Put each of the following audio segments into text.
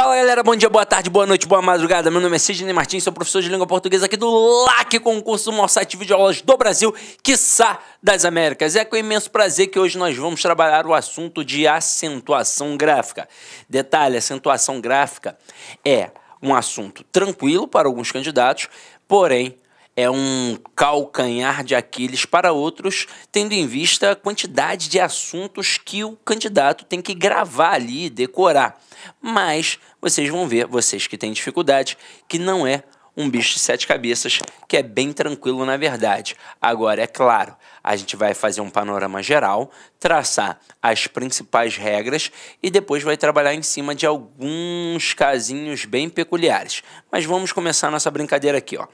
Fala galera, bom dia, boa tarde, boa noite, boa madrugada. Meu nome é Sidney Martins, sou professor de língua portuguesa aqui do LAC, concurso do maior site de videoaulas do Brasil, quiçá das Américas. É com imenso prazer que hoje nós vamos trabalhar o assunto de acentuação gráfica. Detalhe, acentuação gráfica é um assunto tranquilo para alguns candidatos, porém é um calcanhar de Aquiles para outros, tendo em vista a quantidade de assuntos que o candidato tem que gravar ali, e decorar. Mas vocês vão ver, vocês que têm dificuldade, que não é um bicho de sete cabeças, que é bem tranquilo na verdade. Agora, é claro, a gente vai fazer um panorama geral, traçar as principais regras e depois vai trabalhar em cima de alguns casinhos bem peculiares. Mas vamos começar nossa brincadeira aqui, ó.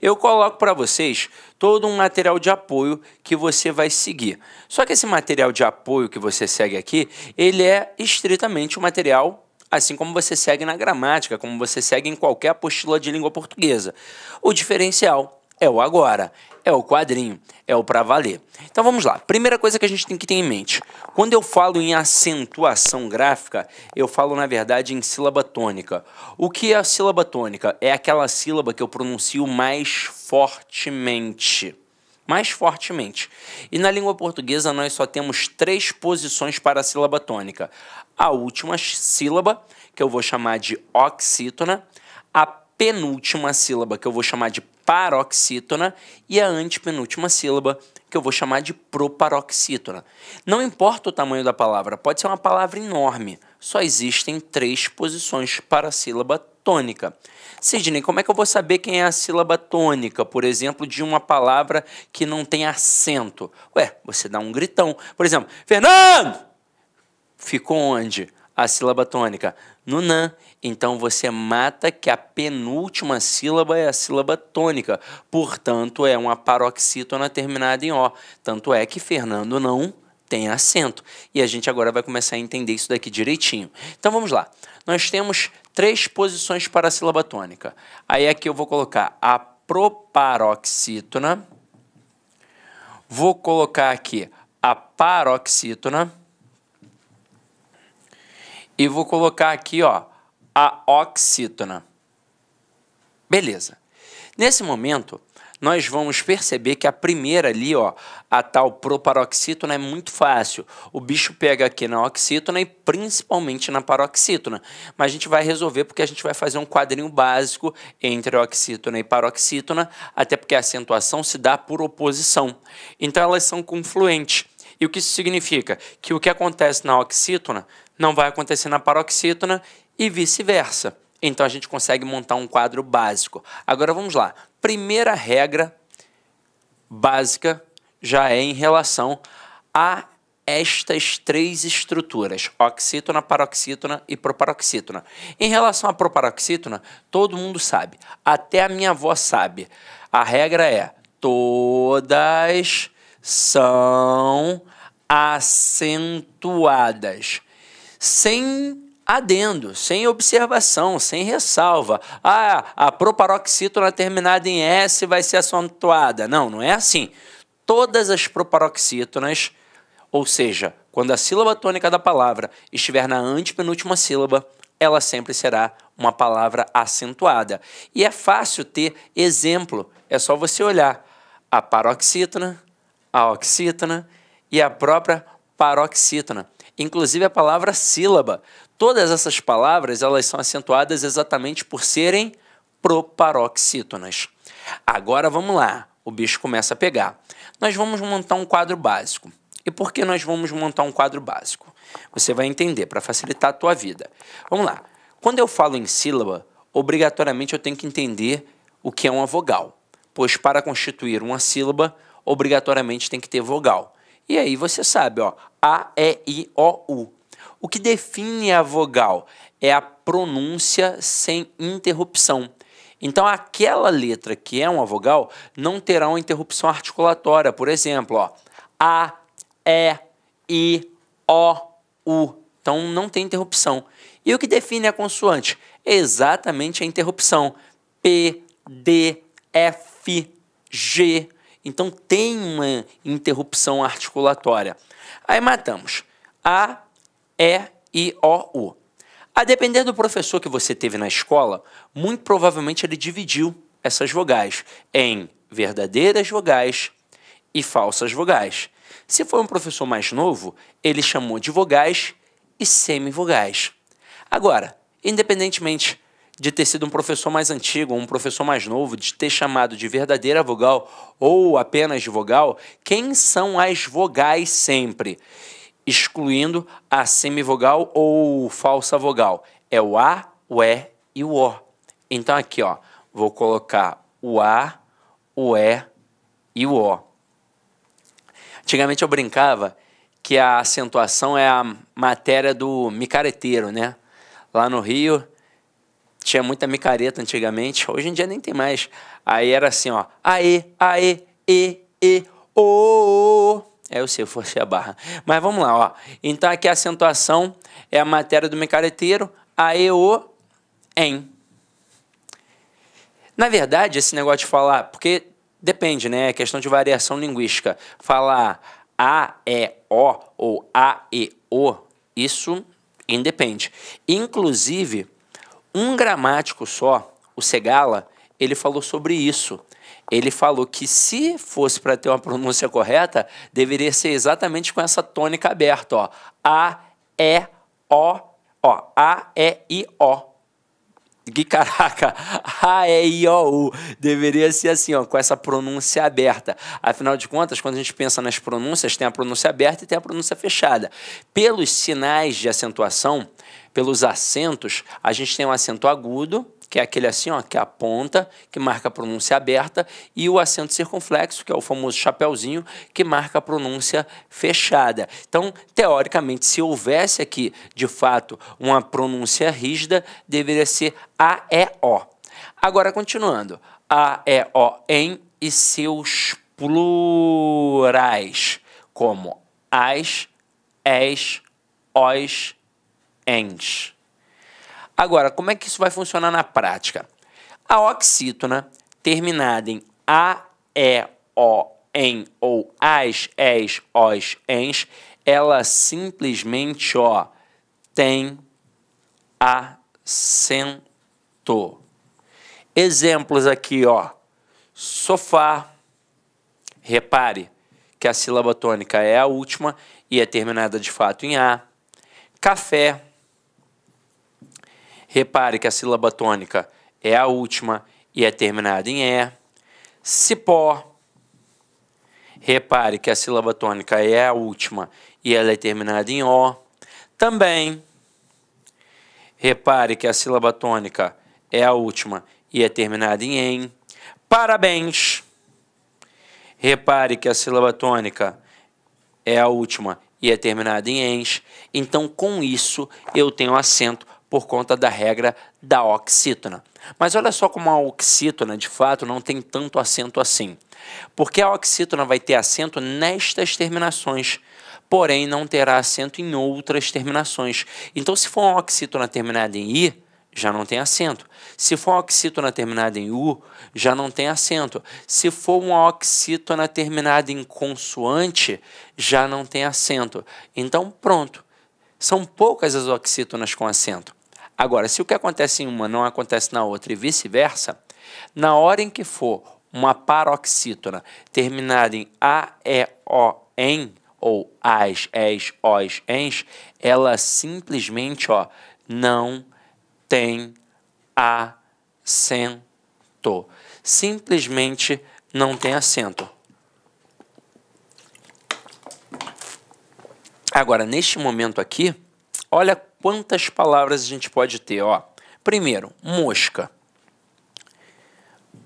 Eu coloco para vocês todo um material de apoio que você vai seguir. Só que esse material de apoio que você segue aqui, ele é estritamente o um material assim como você segue na gramática, como você segue em qualquer apostila de língua portuguesa. O diferencial é o agora, é o quadrinho, é o para valer. Então vamos lá. Primeira coisa que a gente tem que ter em mente. Quando eu falo em acentuação gráfica, eu falo na verdade em sílaba tônica. O que é a sílaba tônica? É aquela sílaba que eu pronuncio mais fortemente. Mais fortemente. E na língua portuguesa nós só temos três posições para a sílaba tônica: a última sílaba, que eu vou chamar de oxítona, a penúltima sílaba, que eu vou chamar de paroxítona, e a antepenúltima sílaba, que eu vou chamar de proparoxítona. Não importa o tamanho da palavra, pode ser uma palavra enorme, só existem três posições para a sílaba tônica. Sidney, como é que eu vou saber quem é a sílaba tônica, por exemplo, de uma palavra que não tem acento? Ué, você dá um gritão. Por exemplo, Fernando! Ficou onde? A sílaba tônica. No Então você mata que a penúltima sílaba é a sílaba tônica. Portanto, é uma paroxítona terminada em O. Tanto é que Fernando não tem acento. E a gente agora vai começar a entender isso daqui direitinho. Então vamos lá. Nós temos três posições para a sílaba tônica. Aí aqui eu vou colocar a proparoxítona. Vou colocar aqui a paroxítona e vou colocar aqui, ó, a oxítona. Beleza. Nesse momento, nós vamos perceber que a primeira ali, ó, a tal proparoxítona é muito fácil. O bicho pega aqui na oxítona e principalmente na paroxítona. Mas a gente vai resolver porque a gente vai fazer um quadrinho básico entre oxítona e paroxítona, até porque a acentuação se dá por oposição. Então elas são confluentes. E o que isso significa? Que o que acontece na oxítona não vai acontecer na paroxítona e vice-versa. Então a gente consegue montar um quadro básico. Agora vamos lá. Primeira regra básica já é em relação a estas três estruturas, oxítona, paroxítona e proparoxítona. Em relação à proparoxítona, todo mundo sabe, até a minha avó sabe. A regra é: todas são acentuadas, sem adendo, sem observação, sem ressalva. Ah, a proparoxítona terminada em S vai ser acentuada. Não, não é assim. Todas as proparoxítonas, ou seja, quando a sílaba tônica da palavra estiver na antepenúltima sílaba, ela sempre será uma palavra acentuada. E é fácil ter exemplo, é só você olhar a paroxítona, a oxítona e a própria paroxítona. Inclusive a palavra sílaba. Todas essas palavras elas são acentuadas exatamente por serem proparoxítonas. Agora vamos lá, o bicho começa a pegar. Nós vamos montar um quadro básico. E por que nós vamos montar um quadro básico? Você vai entender para facilitar a tua vida. Vamos lá. Quando eu falo em sílaba, obrigatoriamente eu tenho que entender o que é uma vogal, pois para constituir uma sílaba, obrigatoriamente tem que ter vogal. E aí você sabe, ó, A, E, I, O, U. O que define a vogal é a pronúncia sem interrupção. Então, aquela letra que é uma vogal não terá uma interrupção articulatória. Por exemplo, ó, A, E, I, O, U. Então, não tem interrupção. E o que define a consoante? Exatamente a interrupção. P, D, F, G. Então tem uma interrupção articulatória. Aí matamos A, E i, O, U. A depender do professor que você teve na escola, muito provavelmente ele dividiu essas vogais em verdadeiras vogais e falsas vogais. Se for um professor mais novo, ele chamou de vogais e semivogais. Agora, independentemente de ter sido um professor mais antigo, um professor mais novo, de ter chamado de verdadeira vogal ou apenas de vogal, quem são as vogais sempre? Excluindo a semivogal ou falsa vogal. É o A, o E e o O. Então aqui, ó, vou colocar o A, o E e o O. Antigamente eu brincava que a acentuação é a matéria do micareteiro, né? Lá no Rio, tinha muita micareta antigamente, hoje em dia nem tem mais. Aí era assim, ó, aê, aê, e, e, o, o, o. É, o se eu a barra. Mas vamos lá, ó. Então aqui a acentuação é a matéria do micareteiro, aê, o, em. Na verdade, esse negócio de falar, porque depende, né? É questão de variação linguística. Falar a, e, é, o ou a, e, o, isso independe. Inclusive, um gramático só, o Segala, ele falou sobre isso. Ele falou que se fosse para ter uma pronúncia correta, deveria ser exatamente com essa tônica aberta, ó. A, E, O, ó. A, E, I, O. Que caraca, a e i o u deveria ser assim, ó, com essa pronúncia aberta. Afinal de contas, quando a gente pensa nas pronúncias, tem a pronúncia aberta e tem a pronúncia fechada. Pelos sinais de acentuação, pelos acentos, a gente tem um acento agudo, que é aquele assim, ó, que é a ponta, que marca a pronúncia aberta, e o acento circunflexo, que é o famoso chapéuzinho, que marca a pronúncia fechada. Então, teoricamente, se houvesse aqui, de fato, uma pronúncia rígida, deveria ser A, E, O. Agora, continuando. A, E, O, em e seus plurais, como as, es, os, ens. Agora, como é que isso vai funcionar na prática? A oxítona, terminada em A, E, O, em ou as, es, os, ens, ela simplesmente, ó, tem acento. Exemplos aqui, ó. Sofá. Repare que a sílaba tônica é a última e é terminada de fato em A. Café Repare que a sílaba tônica é a última e é terminada em E. Cipó. Repare que a sílaba tônica é a última e ela é terminada em O. Também. Repare que a sílaba tônica é a última e é terminada em EM. Parabéns. Repare que a sílaba tônica é a última e é terminada em ENS. Então, com isso, eu tenho acento por conta da regra da oxítona. Mas olha só como a oxítona, de fato, não tem tanto acento assim. Porque a oxítona vai ter acento nestas terminações, porém não terá acento em outras terminações. Então, se for uma oxítona terminada em i, já não tem acento. Se for uma oxítona terminada em U, já não tem acento. Se for uma oxítona terminada em consoante, já não tem acento. Então, pronto. São poucas as oxítonas com acento. Agora, se o que acontece em uma não acontece na outra e vice-versa, na hora em que for uma paroxítona terminada em a, e, o, en ou as, es, os, ens, ela simplesmente ó, não tem acento. Simplesmente não tem acento. Agora, neste momento aqui, olha quantas palavras a gente pode ter? Ó, primeiro, mosca.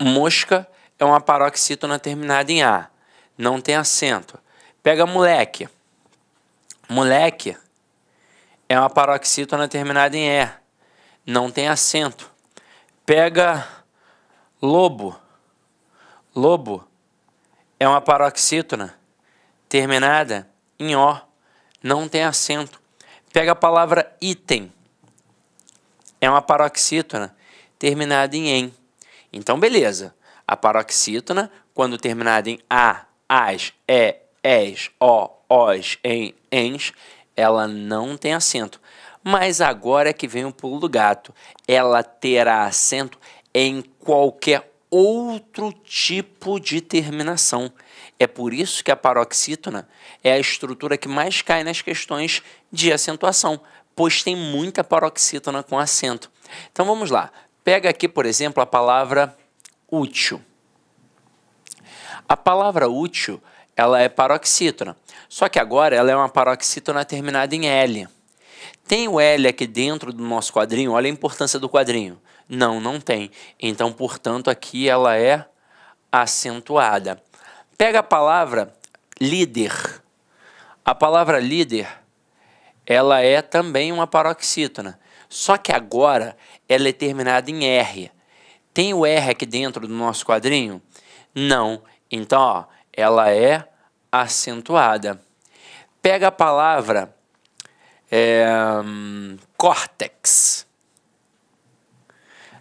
Mosca é uma paroxítona terminada em A. Não tem acento. Pega moleque. Moleque é uma paroxítona terminada em E. Não tem acento. Pega lobo. Lobo é uma paroxítona terminada em O. Não tem acento. Pega a palavra item. É uma paroxítona terminada em em. Então, beleza. A paroxítona, quando terminada em a, as, é, es, o, os, em, ens, ela não tem acento. Mas agora é que vem o pulo do gato. Ela terá acento em qualquer outro tipo de terminação. É por isso que a paroxítona é a estrutura que mais cai nas questões de acentuação, pois tem muita paroxítona com acento. Então vamos lá. Pega aqui, por exemplo, a palavra útil. A palavra útil, ela é paroxítona. Só que agora ela é uma paroxítona terminada em L. Tem o L aqui dentro do nosso quadrinho? Olha a importância do quadrinho. Não, não tem. Então, portanto, aqui ela é acentuada. Pega a palavra líder. A palavra líder, ela é também uma paroxítona. Só que agora ela é terminada em R. Tem o R aqui dentro do nosso quadrinho? Não. Então, ó, ela é acentuada. Pega a palavra é, córtex.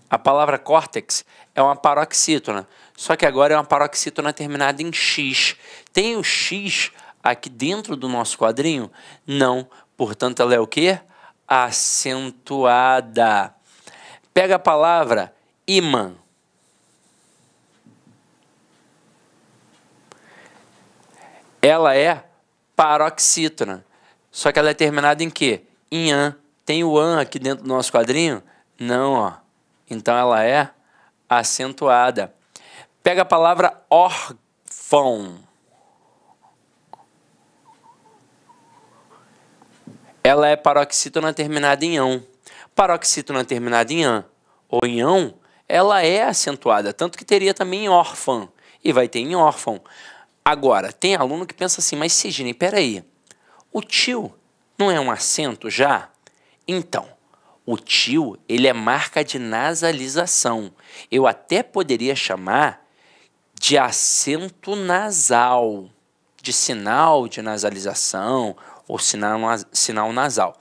A palavra córtex é uma paroxítona só que agora é uma paroxítona terminada em X. Tem o X aqui dentro do nosso quadrinho? Não. Portanto, ela é o quê? Acentuada. Pega a palavra imã. Ela é paroxítona. Só que ela é terminada em quê? Em an. Tem o an aqui dentro do nosso quadrinho? Não, ó. Então ela é acentuada. Pega a palavra órfão. Ela é paroxítona terminada em ão. Paroxítona terminada em ão ou em ão, ela é acentuada, tanto que teria também em órfã e vai ter em órfão. Agora, tem aluno que pensa assim, mas Sidney, peraí, o tio não é um acento já? Então, o tio, ele é marca de nasalização. Eu até poderia chamar de acento nasal, de sinal de nasalização ou sinal, sinal nasal.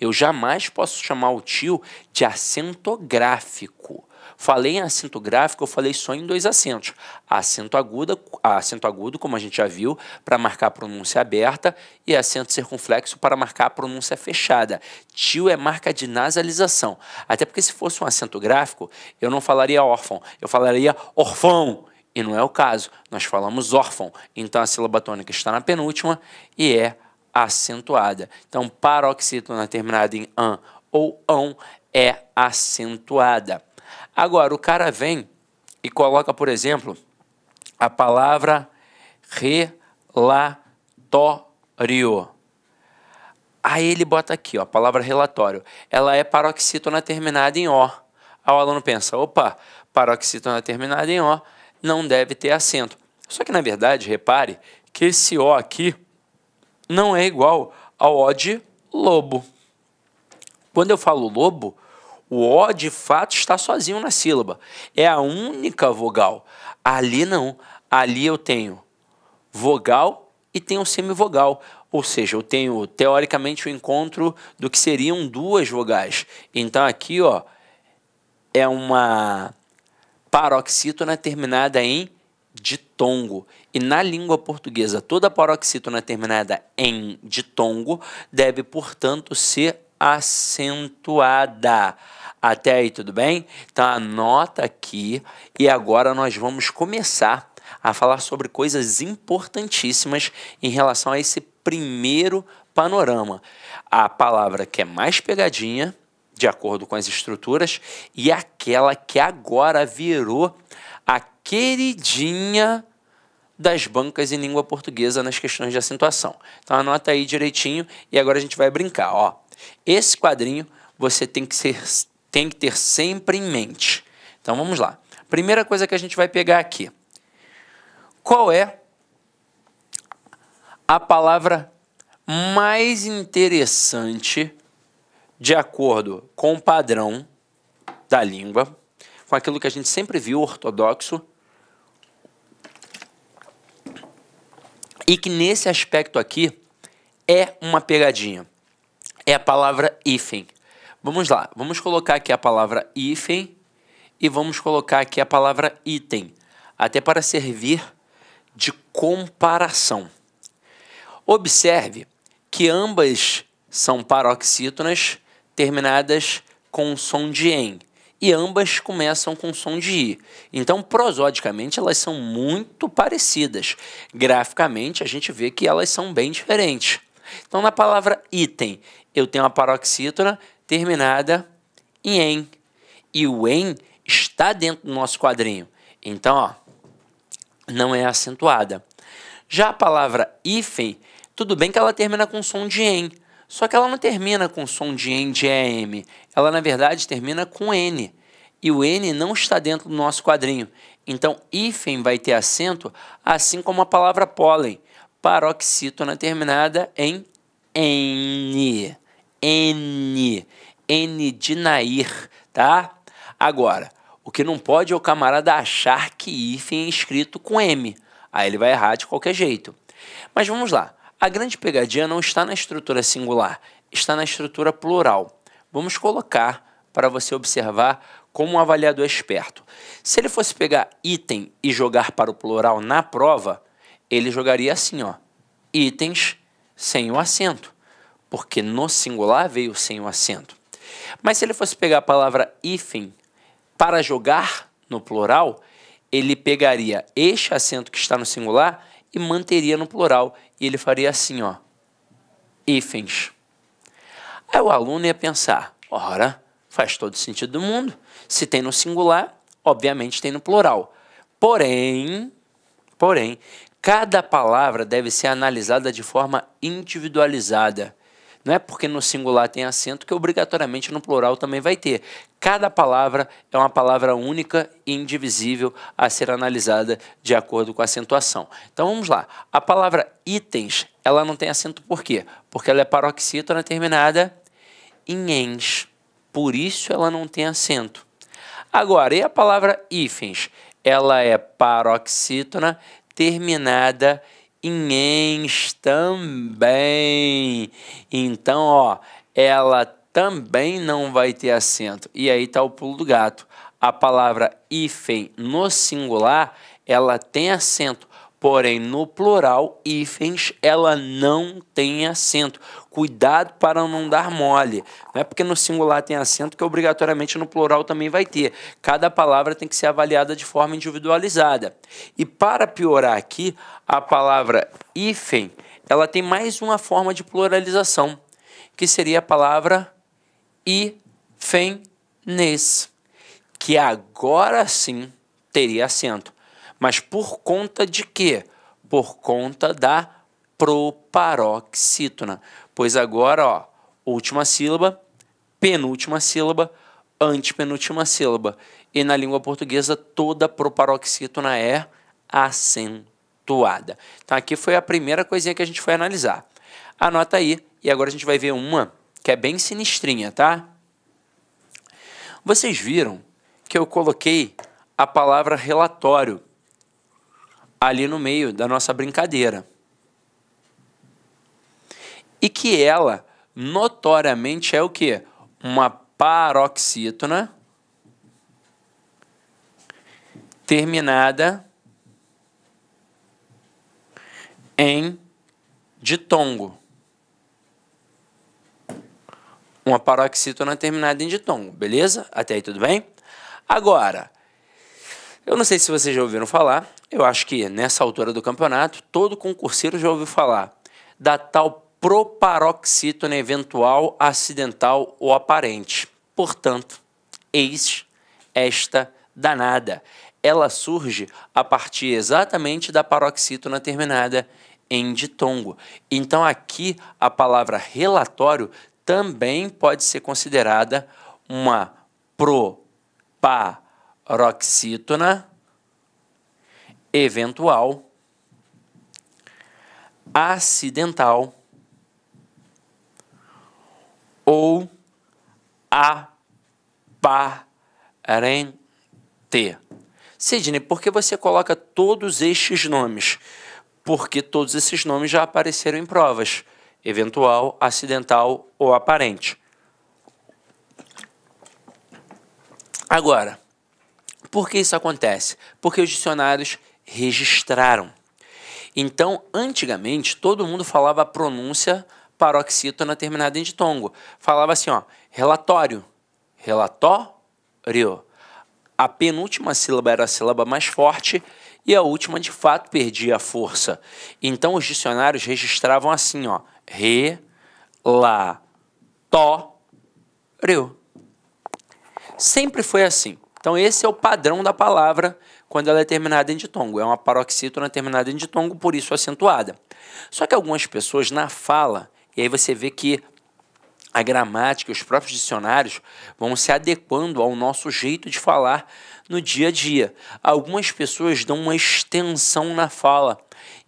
Eu jamais posso chamar o tio de acento gráfico. Falei em acento gráfico, eu falei só em dois acentos. Acento aguda, acento agudo como a gente já viu, para marcar a pronúncia aberta, e acento circunflexo para marcar a pronúncia fechada. Tio é marca de nasalização. Até porque se fosse um acento gráfico, eu não falaria órfão, eu falaria orfão e não é o caso. Nós falamos órfão, então a sílaba tônica está na penúltima e é acentuada. Então, paroxítona terminada em an ou ão é acentuada. Agora, o cara vem e coloca, por exemplo, a palavra relatório. Aí ele bota aqui, ó, a palavra relatório. Ela é paroxítona terminada em O. Aí o aluno pensa, opa, paroxítona terminada em O, não deve ter acento. Só que, na verdade, repare que esse O aqui não é igual ao O de lobo. Quando eu falo lobo, o O de fato está sozinho na sílaba. É a única vogal. Ali não. Ali eu tenho vogal e tenho semivogal. Ou seja, eu tenho teoricamente o encontro do que seriam duas vogais. Então aqui, ó, é uma paroxítona terminada em ditongo. E na língua portuguesa, toda paroxítona terminada em ditongo deve, portanto, ser acentuada. Até aí, tudo bem? Então, anota aqui e agora nós vamos começar a falar sobre coisas importantíssimas em relação a esse primeiro panorama. A palavra que é mais pegadinha de acordo com as estruturas, e aquela que agora virou a queridinha das bancas em língua portuguesa nas questões de acentuação. Então anota aí direitinho e agora a gente vai brincar, ó. Esse quadrinho você tem que, ser, tem que ter sempre em mente. Então vamos lá. Primeira coisa que a gente vai pegar aqui. Qual é a palavra mais interessante de acordo com o padrão da língua, com aquilo que a gente sempre viu ortodoxo, e que nesse aspecto aqui é uma pegadinha. É a palavra hífen. Vamos lá, vamos colocar aqui a palavra hífen e vamos colocar aqui a palavra item, até para servir de comparação. Observe que ambas são paroxítonas terminadas com som de en. E ambas começam com som de i. Então, prosodicamente, elas são muito parecidas. Graficamente, a gente vê que elas são bem diferentes. Então, na palavra item, eu tenho a paroxítona terminada em en. E o en está dentro do nosso quadrinho. Então, ó, não é acentuada. Já a palavra hífen, tudo bem que ela termina com som de en, só que ela não termina com som de N de EM. Ela, na verdade, termina com N. E o N não está dentro do nosso quadrinho. Então, hífen vai ter acento, assim como a palavra pólen. Paroxítona terminada em N. N. N de Nair, tá? Agora, o que não pode é o camarada achar que hífen é escrito com M. Aí ele vai errar de qualquer jeito. Mas vamos lá. A grande pegadinha não está na estrutura singular, está na estrutura plural. Vamos colocar para você observar como um avaliador esperto. Se ele fosse pegar item e jogar para o plural na prova, ele jogaria assim, ó, itens sem o acento, porque no singular veio sem o acento. Mas se ele fosse pegar a palavra hífen para jogar no plural, ele pegaria este acento que está no singular e manteria no plural. E ele faria assim, ó, hífens. Aí o aluno ia pensar, ora, faz todo sentido do mundo. Se tem no singular, obviamente tem no plural. Porém, porém, cada palavra deve ser analisada de forma individualizada. Não é porque no singular tem acento que obrigatoriamente no plural também vai ter. Cada palavra é uma palavra única e indivisível a ser analisada de acordo com a acentuação. Então vamos lá. A palavra itens, ela não tem acento por quê? Porque ela é paroxítona terminada em ens. Por isso ela não tem acento. Agora, e a palavra hífens? Ela é paroxítona terminada em Inhens também. Então, ó, ela também não vai ter acento. E aí tá o pulo do gato. A palavra hífen no singular, ela tem acento, Porém, no plural, hífens, ela não tem acento. Cuidado para não dar mole. Não é porque no singular tem acento que obrigatoriamente no plural também vai ter. Cada palavra tem que ser avaliada de forma individualizada. E para piorar aqui, a palavra hífen, ela tem mais uma forma de pluralização, que seria a palavra hifenes, que agora sim teria acento. Mas por conta de quê? Por conta da proparoxítona. Pois agora, ó, última sílaba, penúltima sílaba, antepenúltima sílaba. E na língua portuguesa, toda proparoxítona é acentuada. Então, aqui foi a primeira coisinha que a gente foi analisar. Anota aí, e agora a gente vai ver uma que é bem sinistrinha, tá? Vocês viram que eu coloquei a palavra relatório ali no meio da nossa brincadeira. E que ela, notoriamente, é o quê? Uma paroxítona terminada em ditongo. Uma paroxítona terminada em ditongo, beleza? Até aí tudo bem? Agora, eu não sei se vocês já ouviram falar, eu acho que nessa altura do campeonato, todo concurseiro já ouviu falar da tal proparoxítona eventual, acidental ou aparente. Portanto, eis esta danada. Ela surge a partir exatamente da paroxítona terminada em ditongo. Então aqui a palavra relatório também pode ser considerada uma proparoxítona eventual, acidental ou aparente. Sidney, por que você coloca todos estes nomes? Porque todos esses nomes já apareceram em provas: eventual, acidental ou aparente. Agora, por que isso acontece? Porque os dicionários registraram. Então, antigamente, todo mundo falava a pronúncia paroxítona terminada em ditongo. Falava assim, ó, relatório, relatório. A penúltima sílaba era a sílaba mais forte e a última, de fato, perdia a força. Então, os dicionários registravam assim, ó, re, la, to, rio. Sempre foi assim. Então, esse é o padrão da palavra quando ela é terminada em ditongo. É uma paroxítona terminada em ditongo, por isso acentuada. Só que algumas pessoas na fala, e aí você vê que a gramática, os próprios dicionários vão se adequando ao nosso jeito de falar no dia a dia. Algumas pessoas dão uma extensão na fala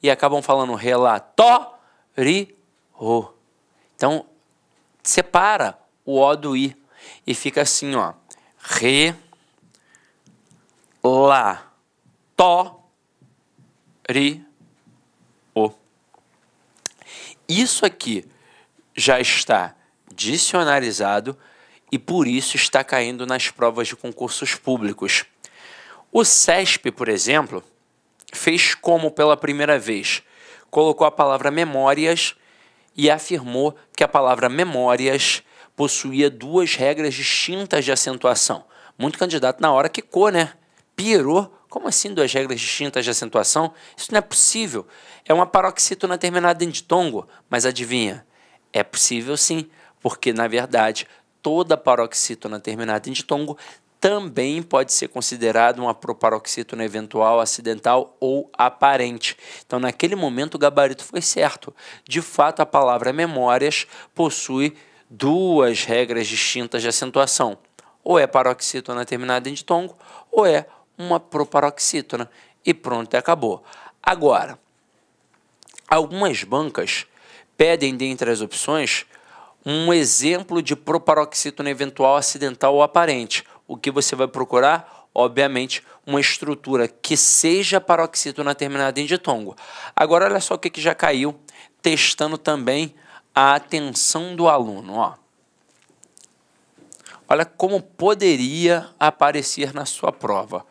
e acabam falando relatório. Então, separa o O do I e fica assim, ó. Re, Tó, ri, o. Isso aqui já está dicionarizado e por isso está caindo nas provas de concursos públicos. O CESP, por exemplo, fez como pela primeira vez? Colocou a palavra memórias e afirmou que a palavra memórias possuía duas regras distintas de acentuação. Muito candidato na hora quicou, né? Pirou como assim duas regras distintas de acentuação? Isso não é possível. É uma paroxítona terminada em ditongo. Mas adivinha? É possível sim, porque na verdade toda paroxítona terminada em ditongo também pode ser considerada uma proparoxítona eventual, acidental ou aparente. Então, naquele momento, o gabarito foi certo. De fato, a palavra memórias possui duas regras distintas de acentuação. Ou é paroxítona terminada em ditongo, ou é uma proparoxítona e pronto, acabou. Agora, algumas bancas pedem dentre as opções um exemplo de proparoxítona eventual acidental ou aparente. O que você vai procurar? Obviamente, uma estrutura que seja paroxítona terminada em ditongo. Agora, olha só o que, que já caiu, testando também a atenção do aluno. Ó. Olha como poderia aparecer na sua prova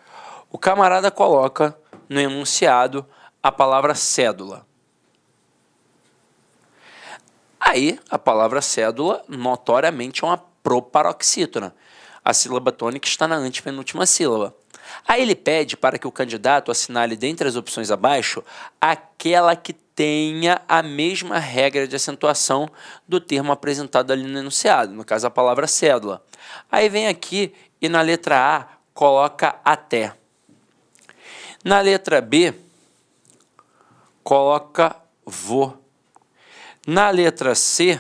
o camarada coloca no enunciado a palavra cédula. Aí, a palavra cédula notoriamente é uma proparoxítona. A sílaba tônica está na antepenúltima sílaba. Aí ele pede para que o candidato assinale dentre as opções abaixo aquela que tenha a mesma regra de acentuação do termo apresentado ali no enunciado, no caso a palavra cédula. Aí vem aqui e na letra A coloca até. Na letra B, coloca vou. Na letra C,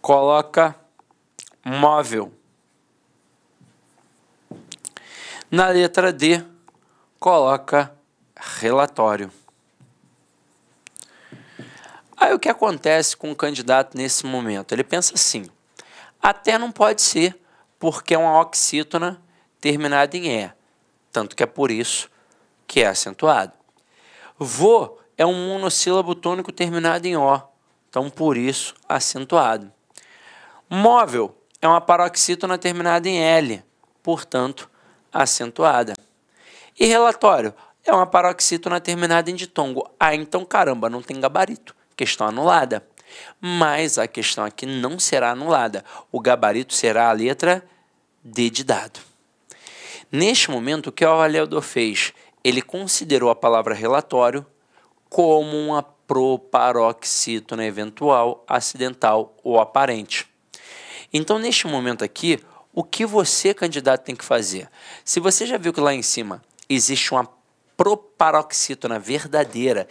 coloca móvel. Na letra D, coloca relatório. Aí o que acontece com o candidato nesse momento? Ele pensa assim: até não pode ser, porque é uma oxítona terminada em E tanto que é por isso que é acentuado. Vô é um monossílabo tônico terminado em O, então por isso acentuado. Móvel é uma paroxítona terminada em L, portanto acentuada. E relatório é uma paroxítona terminada em ditongo. Ah, então caramba, não tem gabarito. Questão anulada. Mas a questão aqui não será anulada. O gabarito será a letra D de dado. Neste momento, o que o avaliador fez? Ele considerou a palavra relatório como uma proparoxítona eventual, acidental ou aparente. Então, neste momento aqui, o que você, candidato, tem que fazer? Se você já viu que lá em cima existe uma proparoxítona verdadeira,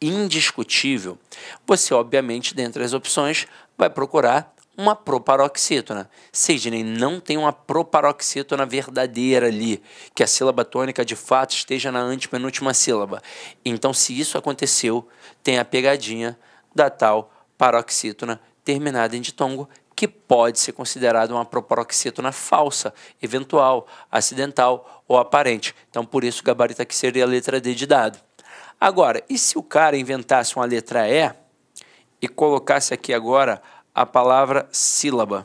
indiscutível, você, obviamente, dentre as opções, vai procurar uma proparoxítona. Sidney, não tem uma proparoxítona verdadeira ali, que a sílaba tônica de fato esteja na antepenúltima sílaba. Então, se isso aconteceu, tem a pegadinha da tal paroxítona terminada em ditongo, que pode ser considerada uma proparoxítona falsa, eventual, acidental ou aparente. Então, por isso, gabarito aqui seria a letra D de dado. Agora, e se o cara inventasse uma letra E e colocasse aqui agora a palavra sílaba.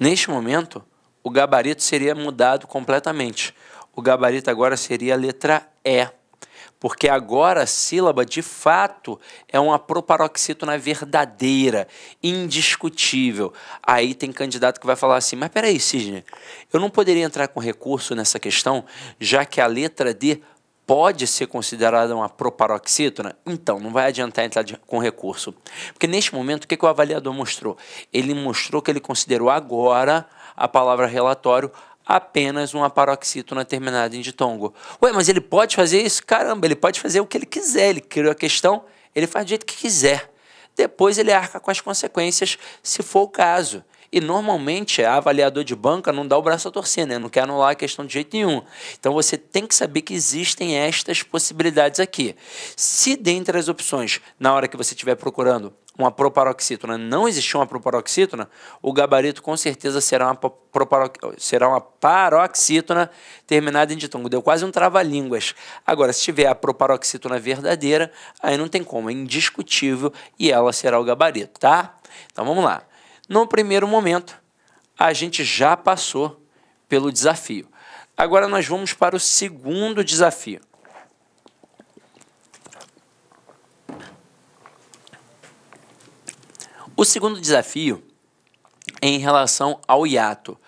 Neste momento, o gabarito seria mudado completamente. O gabarito agora seria a letra E, porque agora a sílaba de fato é uma proparoxítona verdadeira, indiscutível. Aí tem candidato que vai falar assim: mas peraí, Sidney, eu não poderia entrar com recurso nessa questão, já que a letra D pode ser considerada uma proparoxítona? Então, não vai adiantar entrar de, com recurso. Porque neste momento, o que, que o avaliador mostrou? Ele mostrou que ele considerou agora a palavra relatório apenas uma paroxítona terminada em ditongo. Ué, mas ele pode fazer isso? Caramba, ele pode fazer o que ele quiser. Ele criou a questão, ele faz do jeito que quiser. Depois ele arca com as consequências, se for o caso. E normalmente a é, avaliador de banca não dá o braço a torcer, né? Não quer anular a questão de jeito nenhum. Então você tem que saber que existem estas possibilidades aqui. Se dentre as opções, na hora que você estiver procurando uma proparoxítona, não existir uma proparoxítona, o gabarito com certeza será uma, proparo... será uma paroxítona terminada em ditongo. Deu quase um trava-línguas. Agora, se tiver a proparoxítona verdadeira, aí não tem como, é indiscutível e ela será o gabarito, tá? Então vamos lá. Num primeiro momento, a gente já passou pelo desafio. Agora nós vamos para o segundo desafio. O segundo desafio é em relação ao hiato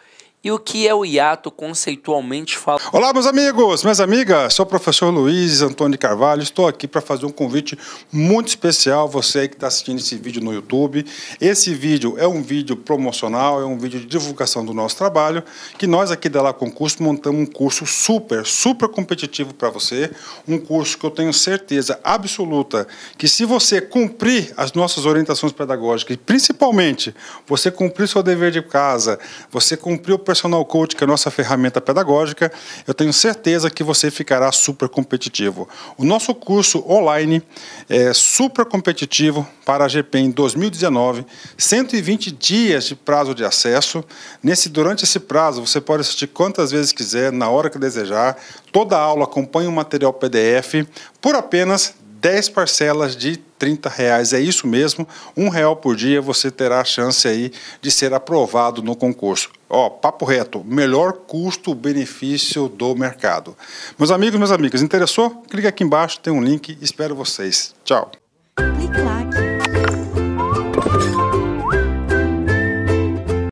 e o que é o hiato conceitualmente fala? Olá, meus amigos, minhas amigas, sou o professor Luiz Antônio Carvalho, estou aqui para fazer um convite muito especial, você que está assistindo esse vídeo no YouTube. Esse vídeo é um vídeo promocional, é um vídeo de divulgação do nosso trabalho, que nós aqui da La Concurso montamos um curso super, super competitivo para você, um curso que eu tenho certeza absoluta que se você cumprir as nossas orientações pedagógicas, e principalmente você cumprir seu dever de casa, você cumprir o Personal Coach, que é a nossa ferramenta pedagógica, eu tenho certeza que você ficará super competitivo. O nosso curso online é super competitivo para a GP em 2019, 120 dias de prazo de acesso. Nesse durante esse prazo, você pode assistir quantas vezes quiser, na hora que desejar. Toda aula acompanha o material PDF por apenas 10 parcelas de R$ reais. É isso mesmo, um real por dia você terá a chance aí de ser aprovado no concurso. Ó, papo reto, melhor custo-benefício do mercado. Meus amigos, minhas amigas, interessou? Clique aqui embaixo, tem um link, espero vocês. Tchau. Clique lá.